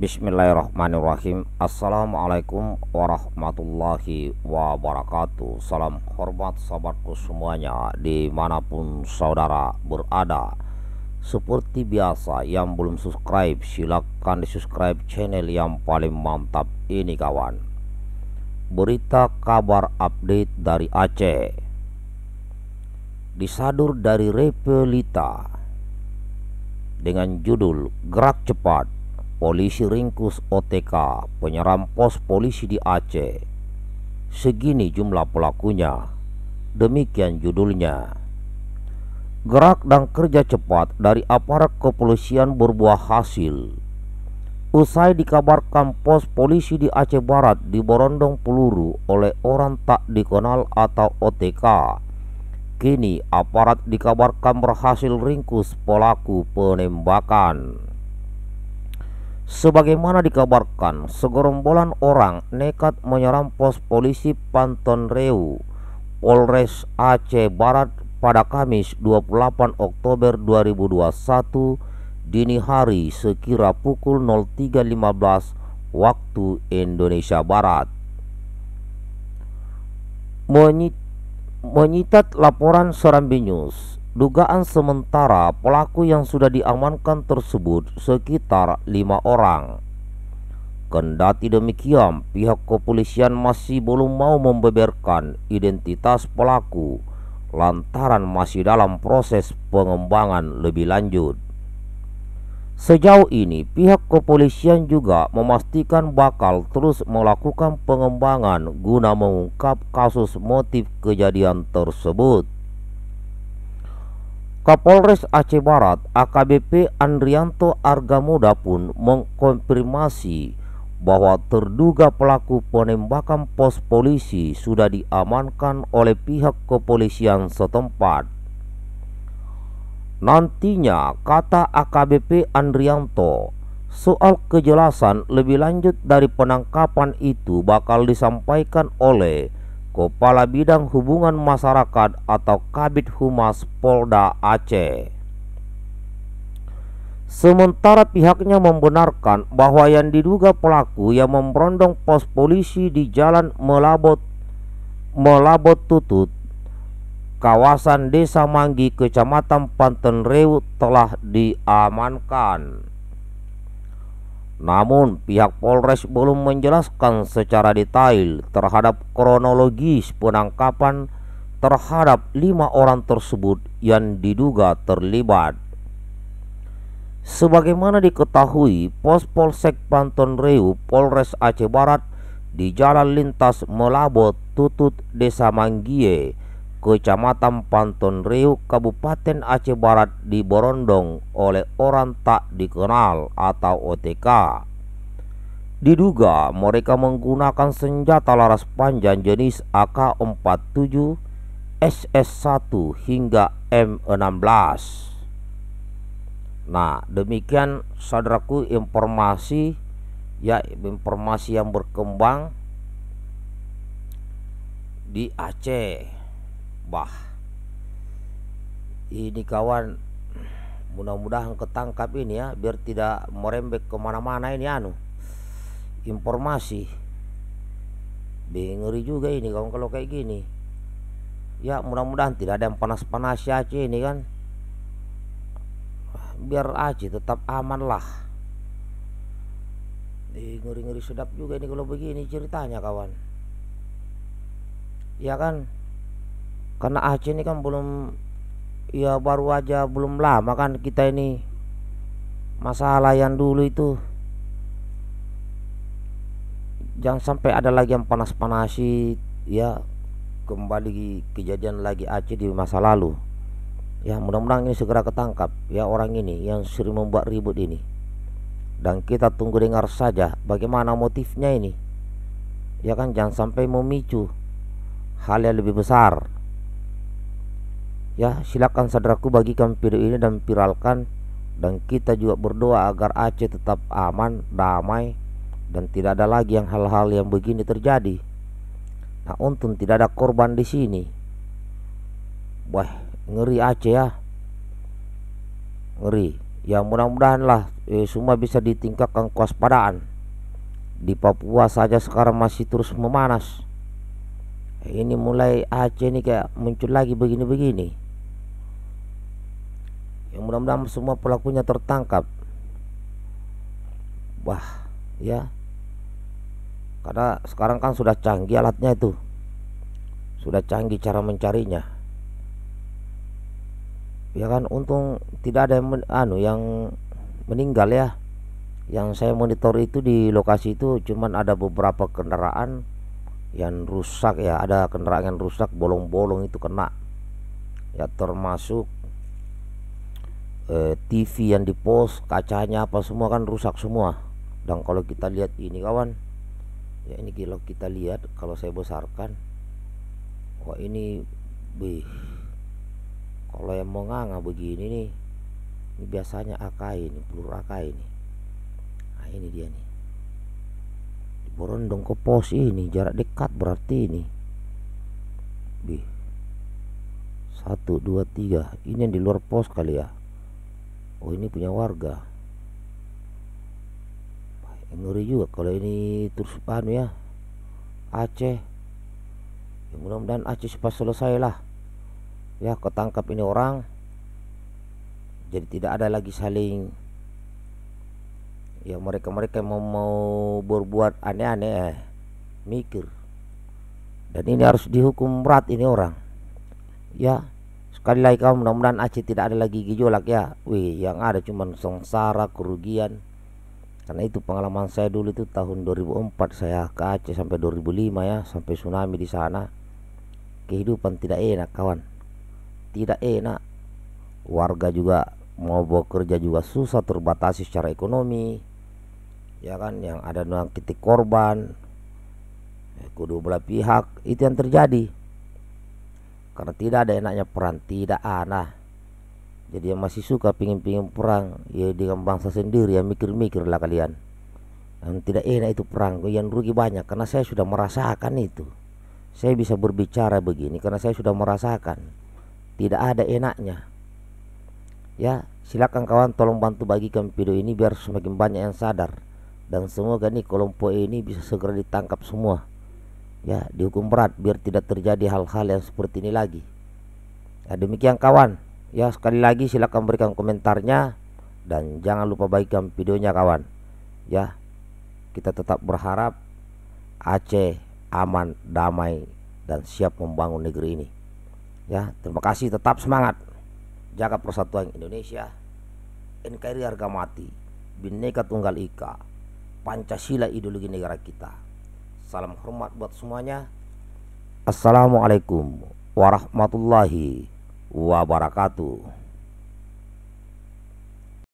Bismillahirrahmanirrahim Assalamualaikum warahmatullahi wabarakatuh Salam hormat sahabatku semuanya Dimanapun saudara berada Seperti biasa yang belum subscribe Silahkan di subscribe channel yang paling mantap ini kawan Berita kabar update dari Aceh Disadur dari Repelita Dengan judul Gerak Cepat polisi ringkus OTK, penyerang pos polisi di Aceh. Segini jumlah pelakunya. Demikian judulnya. Gerak dan kerja cepat dari aparat kepolisian berbuah hasil. Usai dikabarkan pos polisi di Aceh Barat diborondong peluru oleh orang tak dikenal atau OTK, kini aparat dikabarkan berhasil ringkus pelaku penembakan. Sebagaimana dikabarkan, segerombolan orang nekat menyerang pos polisi Pantonreu, Polres Aceh Barat pada Kamis 28 Oktober 2021 dini hari sekira pukul 03.15 waktu Indonesia Barat. menyitat laporan Serambi News Dugaan sementara pelaku yang sudah diamankan tersebut sekitar lima orang. Kendati demikian, pihak kepolisian masih belum mau membeberkan identitas pelaku lantaran masih dalam proses pengembangan lebih lanjut. Sejauh ini, pihak kepolisian juga memastikan bakal terus melakukan pengembangan guna mengungkap kasus motif kejadian tersebut. Kapolres Aceh Barat AKBP Andrianto Argamuda pun mengkonfirmasi bahwa terduga pelaku penembakan pos polisi sudah diamankan oleh pihak kepolisian setempat. Nantinya, kata AKBP Andrianto, soal kejelasan lebih lanjut dari penangkapan itu bakal disampaikan oleh Kepala Bidang Hubungan Masyarakat atau Kabit Humas Polda Aceh. Sementara pihaknya membenarkan bahwa yang diduga pelaku yang memberondong pos polisi di Jalan Melabot Melabot Tutut, kawasan Desa Manggi, Kecamatan Pantenreu telah diamankan. Namun pihak Polres belum menjelaskan secara detail terhadap kronologis penangkapan terhadap lima orang tersebut yang diduga terlibat. Sebagaimana diketahui, pos Polsek Panton Reu Polres Aceh Barat di Jalan Lintas Melabot Tutut Desa Manggie Kecamatan Pantun Riuk, Kabupaten Aceh Barat diborondong oleh orang tak dikenal atau OTK. Diduga mereka menggunakan senjata laras panjang jenis AK-47, SS1 hingga M16. Nah, demikian saudaraku informasi ya informasi yang berkembang di Aceh. Wah ini kawan mudah-mudahan ketangkap ini ya biar tidak merembek kemana-mana ini anu informasi bingeri juga ini kawan kalau kayak gini ya mudah-mudahan tidak ada yang panas-panas ya Aceh ini kan biar Aceh tetap aman lah eh, ngeri-ngeri sedap juga ini kalau begini ceritanya kawan ya kan karena Aceh ini kan belum ya baru aja belum lama kan kita ini masalah yang dulu itu jangan sampai ada lagi yang panas-panasi ya kembali kejadian lagi Aceh di masa lalu ya mudah-mudahan ini segera ketangkap ya orang ini yang sering membuat ribut ini dan kita tunggu dengar saja bagaimana motifnya ini ya kan jangan sampai memicu hal yang lebih besar ya silakan saudaraku bagikan video ini dan viralkan dan kita juga berdoa agar Aceh tetap aman damai dan tidak ada lagi yang hal-hal yang begini terjadi nah untung tidak ada korban di sini wah ngeri Aceh ya ngeri ya mudah-mudahan lah eh, semua bisa ditingkatkan kewaspadaan di Papua saja sekarang masih terus memanas ini mulai Aceh ini kayak muncul lagi begini-begini yang mudah-mudahan semua pelakunya tertangkap wah ya karena sekarang kan sudah canggih alatnya itu sudah canggih cara mencarinya ya kan untung tidak ada yang men, anu yang meninggal ya yang saya monitor itu di lokasi itu cuman ada beberapa kendaraan yang rusak ya ada kendaraan yang rusak bolong-bolong itu kena ya termasuk eh, TV yang di pos kacanya apa semua kan rusak semua dan kalau kita lihat ini kawan ya ini kalau kita lihat kalau saya besarkan wah ini wih kalau yang mau nganga begini nih ini biasanya akai ini peluru akai ini nah ini dia nih diborondong ke pos ini jarak dekat berarti ini wih satu dua tiga ini yang di luar pos kali ya oh ini punya warga ngeri juga kalau ini terus panu ya Aceh ya, mudah-mudahan Aceh cepat selesai lah ya ketangkap ini orang jadi tidak ada lagi saling ya mereka-mereka mau, mau berbuat aneh-aneh eh, mikir dan ini harus dihukum berat ini orang ya Sekali lagi kamu mudah-mudahan Aceh tidak ada lagi gejolak ya. Wih, yang ada cuma sengsara, kerugian. Karena itu pengalaman saya dulu itu tahun 2004 saya ke Aceh sampai 2005 ya, sampai tsunami di sana. Kehidupan tidak enak kawan. Tidak enak. Warga juga mau bekerja juga susah terbatasi secara ekonomi. Ya kan yang ada titik korban, ya, kedua belah pihak itu yang terjadi karena tidak ada enaknya perang tidak ada jadi yang masih suka pingin-pingin perang ya dengan bangsa sendiri ya mikir-mikirlah kalian yang tidak enak itu perang yang rugi banyak karena saya sudah merasakan itu saya bisa berbicara begini karena saya sudah merasakan tidak ada enaknya ya silakan kawan tolong bantu bagikan video ini biar semakin banyak yang sadar dan semoga nih kelompok ini bisa segera ditangkap semua ya dihukum berat biar tidak terjadi hal-hal yang seperti ini lagi ya demikian kawan ya sekali lagi silahkan berikan komentarnya dan jangan lupa bagikan videonya kawan ya kita tetap berharap Aceh aman damai dan siap membangun negeri ini ya terima kasih tetap semangat jaga persatuan Indonesia NKRI harga mati Bhinneka Tunggal Ika Pancasila ideologi negara kita Salam hormat buat semuanya. Assalamualaikum warahmatullahi wabarakatuh.